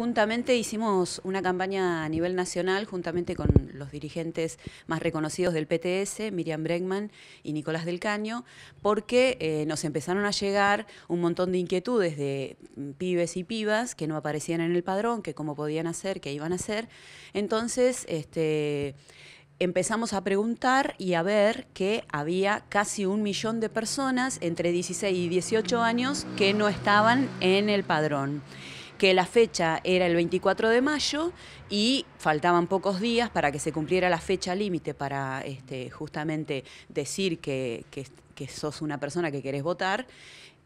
juntamente hicimos una campaña a nivel nacional, juntamente con los dirigentes más reconocidos del PTS, Miriam Bregman y Nicolás del Caño, porque eh, nos empezaron a llegar un montón de inquietudes de mm, pibes y pibas que no aparecían en el padrón, que cómo podían hacer, qué iban a hacer. Entonces, este, empezamos a preguntar y a ver que había casi un millón de personas entre 16 y 18 años que no estaban en el padrón que la fecha era el 24 de mayo y faltaban pocos días para que se cumpliera la fecha límite para este, justamente decir que, que sos una persona que querés votar.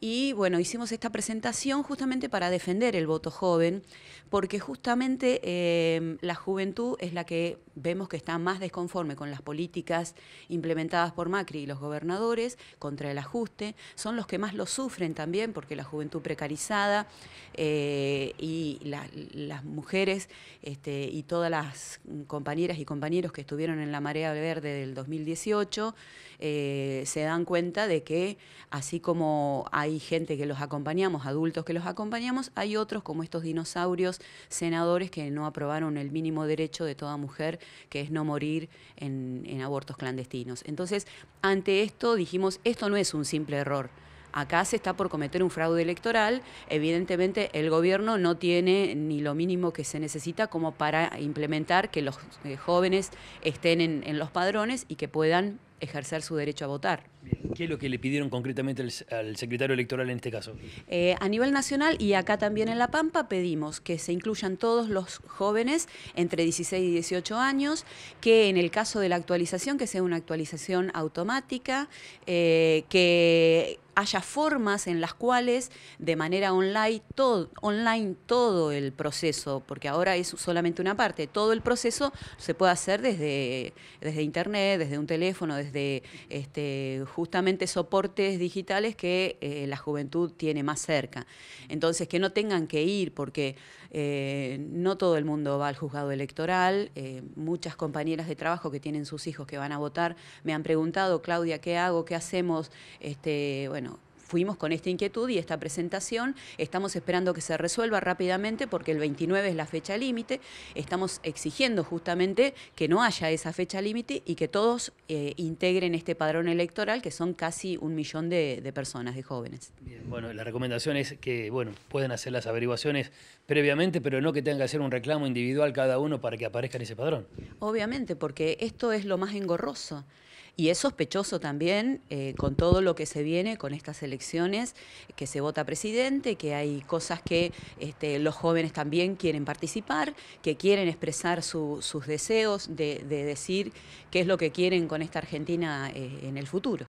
Y bueno, hicimos esta presentación justamente para defender el voto joven, porque justamente eh, la juventud es la que vemos que está más desconforme con las políticas implementadas por Macri y los gobernadores contra el ajuste. Son los que más lo sufren también, porque la juventud precarizada eh, y las mujeres este, y todas las compañeras y compañeros que estuvieron en la marea verde del 2018 eh, se dan cuenta de que así como hay gente que los acompañamos, adultos que los acompañamos, hay otros como estos dinosaurios senadores que no aprobaron el mínimo derecho de toda mujer, que es no morir en, abortos clandestinos. Entonces, ante esto dijimos, esto no es un simple error acá se está por cometer un fraude electoral. Evidentemente, el gobierno no tiene ni lo mínimo que se necesita como para implementar que los eh, jóvenes estén en los padrones y que puedan ejercer su derecho a votar. ¿Qué es lo que le pidieron concretamente al secretario electoral en este caso? Eh, a nivel nacional y acá también en La Pampa pedimos que se incluyan todos los jóvenes entre 16 y 18 años, que en el caso de la actualización, que sea una actualización automática, eh, que haya formas en las cuales de manera online todo, online todo el proceso, porque ahora es solamente una parte, todo el proceso se puede hacer desde, desde internet, desde un teléfono, de este, justamente soportes digitales que eh, la juventud tiene más cerca. Entonces, que no tengan que ir porque eh, no todo el mundo va al juzgado electoral. Eh, muchas compañeras de trabajo que tienen sus hijos que van a votar me han preguntado, Claudia, ¿qué hago? ¿Qué hacemos? Este, bueno, fuimos con esta inquietud y esta presentación. Estamos esperando que se resuelva rápidamente porque el 29 es la fecha límite. Estamos exigiendo justamente que no haya esa fecha límite y que todos eh, integren este padrón electoral, que son casi un millón de, personas, de jóvenes. bueno, la recomendación es que, bueno, pueden hacer las averiguaciones previamente, pero no que tengan que hacer un reclamo individual cada uno para que aparezca en ese padrón. Obviamente, porque esto es lo más engorroso. Y es sospechoso también eh, con todo lo que se viene con estas elecciones, que se vota presidente, que hay cosas que este, los jóvenes también quieren participar, que quieren expresar sus deseos de, decir qué es lo que quieren con esta Argentina eh, en el futuro.